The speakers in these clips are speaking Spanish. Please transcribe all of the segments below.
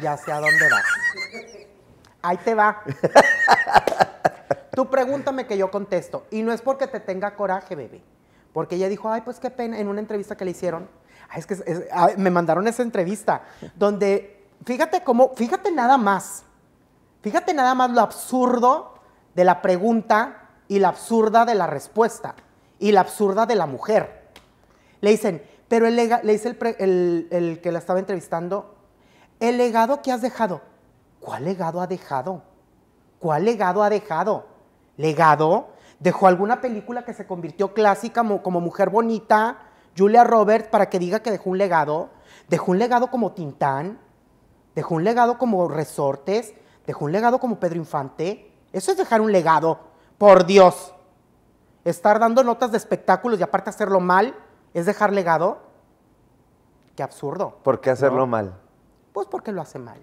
ya sé a dónde vas. Ahí te va. Tú pregúntame que yo contesto. Y no es porque te tenga coraje, bebé. Porque ella dijo, ay, pues qué pena, en una entrevista que le hicieron. Ay, es que me mandaron esa entrevista donde, fíjate cómo, fíjate nada más. Fíjate nada más lo absurdo de la pregunta y la absurda de la respuesta y la absurda de la mujer. Le dicen, pero él le dice el que la estaba entrevistando, el legado que has dejado. ¿Cuál legado ha dejado? ¿Cuál legado ha dejado? ¿Legado? ¿Dejó alguna película que se convirtió clásica como, Mujer Bonita, Julia Roberts, para que diga que dejó un legado? ¿Dejó un legado como Tintán? ¿Dejó un legado como Resortes? ¿Dejó un legado como Pedro Infante? Eso es dejar un legado, por Dios. Estar dando notas de espectáculos y aparte hacerlo mal, ¿es dejar legado? Qué absurdo. ¿Por qué hacerlo mal? Pues porque lo hace mal.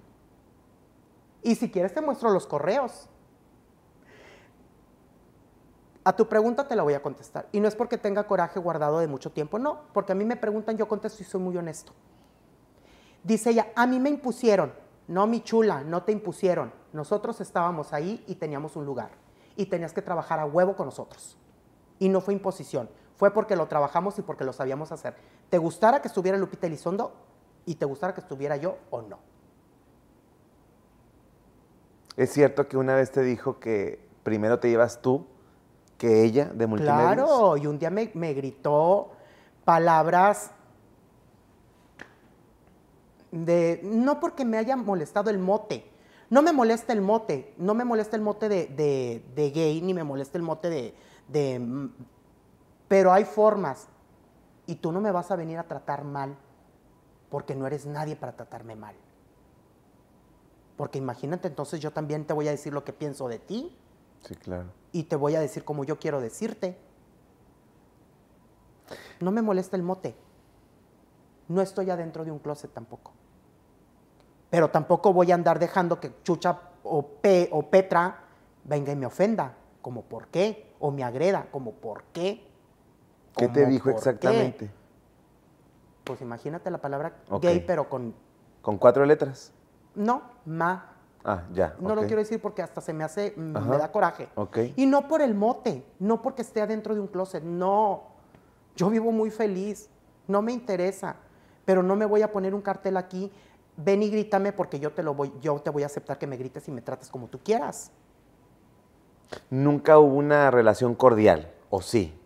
Y si quieres te muestro los correos. A tu pregunta te la voy a contestar. Y no es porque tenga coraje guardado de mucho tiempo, no, porque a mí me preguntan, yo contesto y soy muy honesto. Dice ella, a mí me impusieron, no mi chula, no te impusieron. Nosotros estábamos ahí y teníamos un lugar. Y tenías que trabajar a huevo con nosotros. Y no fue imposición, fue porque lo trabajamos y porque lo sabíamos hacer. ¿Te gustara que estuviera Lupita Elizondo? y te gustara que estuviera yo o no. Es cierto que una vez te dijo que primero te llevas tú que ella de multimedia. Claro, y un día me, gritó palabras de, no porque me haya molestado el mote, no me molesta el mote, no me molesta el mote de, gay, ni me molesta el mote de, de, pero hay formas, y tú no me vas a venir a tratar mal porque no eres nadie para tratarme mal. Porque imagínate, entonces yo también te voy a decir lo que pienso de ti. Sí, claro. Y te voy a decir como yo quiero decirte. No me molesta el mote. No estoy adentro de un closet tampoco. Pero tampoco voy a andar dejando que Chucha o, Pe, o Petra venga y me ofenda. Como por qué. O me agreda. Como por qué. ¿Qué te dijo exactamente? Pues imagínate la palabra gay, pero con... ¿Con cuatro letras? No, ma. Ah, ya. No lo quiero decir porque hasta se me hace, me da coraje. Ok. Y no por el mote, no porque esté adentro de un closet, no. Yo vivo muy feliz, no me interesa, pero no me voy a poner un cartel aquí, ven y grítame porque yo te, lo voy, yo te voy a aceptar que me grites y me trates como tú quieras. Nunca hubo una relación cordial, ¿o sí?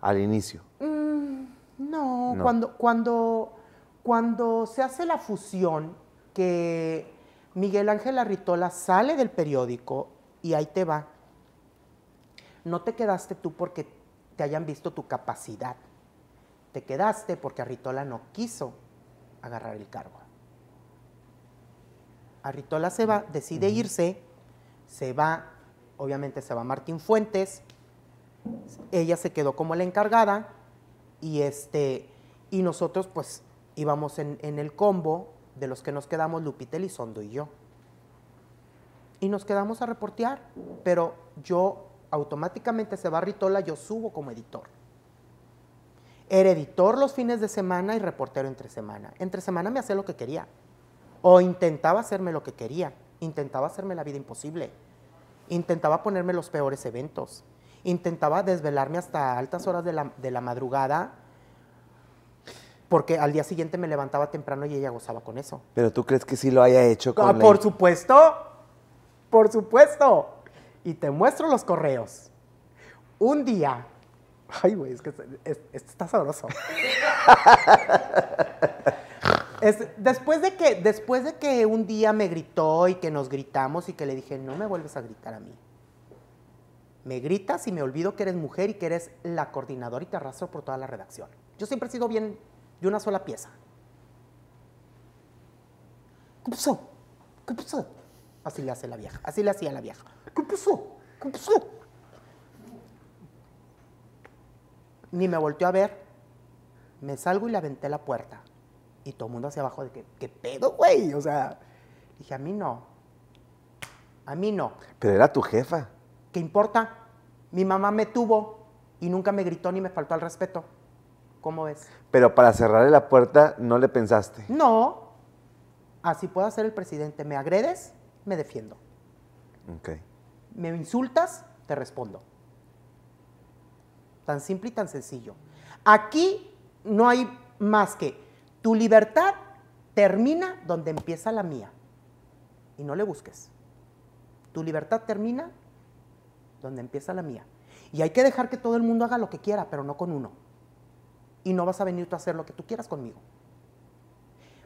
Al inicio. Mm, cuando, cuando, cuando se hace la fusión, que Miguel Ángel Arritola sale del periódico y ahí te va. No te quedaste tú porque te hayan visto tu capacidad. Te quedaste porque Arritola no quiso agarrar el cargo. Arritola se va, mm, decide irse, se va, obviamente se va Martín Fuentes, ella se quedó como la encargada y este y nosotros pues íbamos en, el combo de los que nos quedamos, Lupita Elizondo y yo. Y nos quedamos a reportear, pero yo automáticamente se va Ritola, yo subo como editor. Era editor los fines de semana y reportero entre semana. Entre semana me hacía lo que quería. O intentaba hacerme lo que quería. Intentaba hacerme la vida imposible. Intentaba ponerme los peores eventos. Intentaba desvelarme hasta altas horas de la, de la madrugada porque al día siguiente me levantaba temprano y ella gozaba con eso. Pero tú crees que sí lo haya hecho con Por supuesto, por supuesto. Y te muestro los correos. Un día, ay güey, es que esto está sabroso. después, de que, después de que un día me gritó y que nos gritamos y que le dije, no me vuelves a gritar a mí. Me gritas y me olvido que eres mujer y que eres la coordinadora y te arrastro por toda la redacción. Yo siempre sigo sido bien de una sola pieza. ¿Qué pasó? ¿Qué pasó? Así le hace la vieja, así le hacía la vieja. ¿Qué pasó? ¿Qué pasó? Ni me volteó a ver. Me salgo y le aventé la puerta. Y todo el mundo hacia abajo de que, ¿qué pedo, güey? O sea, dije, a mí no. A mí no. Pero era tu jefa. ¿Qué importa? Mi mamá me tuvo y nunca me gritó ni me faltó al respeto. ¿Cómo ves? Pero para cerrarle la puerta no le pensaste. No, así puedo hacer el presidente. Me agredes, me defiendo. Ok. Me insultas, te respondo. Tan simple y tan sencillo. Aquí no hay más que tu libertad termina donde empieza la mía. Y no le busques. Tu libertad termina donde empieza la mía. Y hay que dejar que todo el mundo haga lo que quiera, pero no con uno y no vas a venir tú a hacer lo que tú quieras conmigo.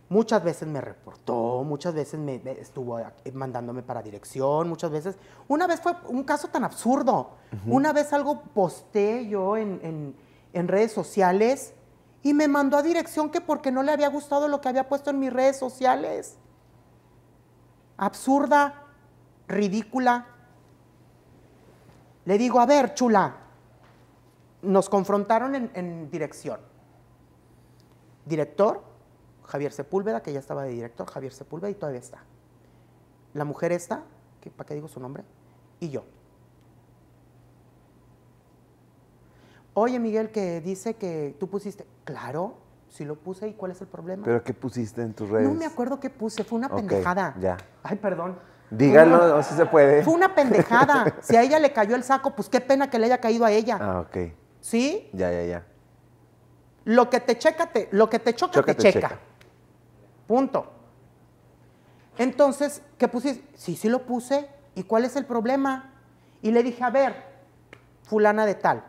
Muchas veces me reportó, muchas veces me, estuvo eh, mandándome para dirección, muchas veces. Una vez fue un caso tan absurdo. Una vez algo posté yo en redes sociales y me mandó a dirección que porque no le había gustado lo que había puesto en mis redes sociales. Absurda, ridícula. Le digo, a ver, chula, nos confrontaron en, dirección. Director, Javier Sepúlveda, que ya estaba de director, Javier Sepúlveda y todavía está. La mujer esta, que, ¿para qué digo su nombre? Y yo. Oye, Miguel, que dice que tú pusiste. Claro, si lo puse, ¿y cuál es el problema? ¿Pero qué pusiste en tus redes? No me acuerdo qué puse, fue una pendejada. Ya. Ay, perdón. Dígalo, si se puede. Fue una pendejada. si a ella le cayó el saco, pues qué pena que le haya caído a ella. Ah, ok. ¿Sí? Ya, ya, ya. Lo que te checa, te, lo que te choca, te checa. Punto. Entonces, ¿qué pusiste? Sí, sí lo puse. ¿Y cuál es el problema? Y le dije, a ver, fulana de tal,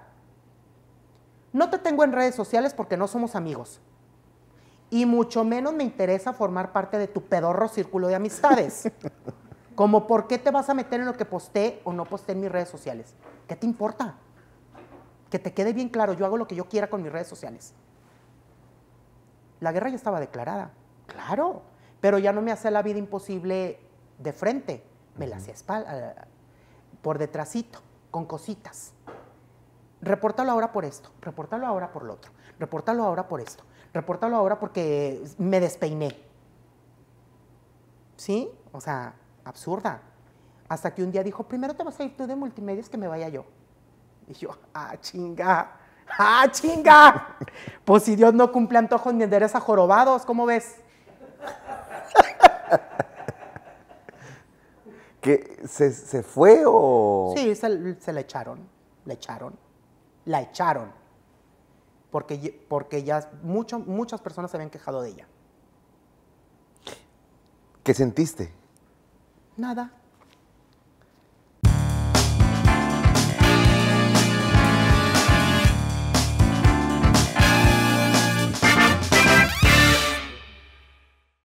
no te tengo en redes sociales porque no somos amigos. Y mucho menos me interesa formar parte de tu pedorro círculo de amistades. Como, ¿por qué te vas a meter en lo que posté o no posté en mis redes sociales? ¿Qué te importa? que te quede bien claro, yo hago lo que yo quiera con mis redes sociales. La guerra ya estaba declarada, claro, pero ya no me hacía la vida imposible de frente, me la hacía espalda, eh, por detrásito, con cositas. Reportalo ahora por esto, reportalo ahora por lo otro, reportalo ahora por esto, reportalo ahora porque me despeiné. ¿Sí? O sea, absurda. Hasta que un día dijo, primero te vas a ir tú de multimedia es que me vaya yo. Y yo, ah, chinga, ah, chinga. Pues si Dios no cumple antojos ni endereza jorobados, ¿cómo ves? ¿Que se, fue o...? Sí, se, se la echaron, la echaron, la echaron. Porque, porque ya muchas personas se habían quejado de ella. ¿Qué sentiste? Nada.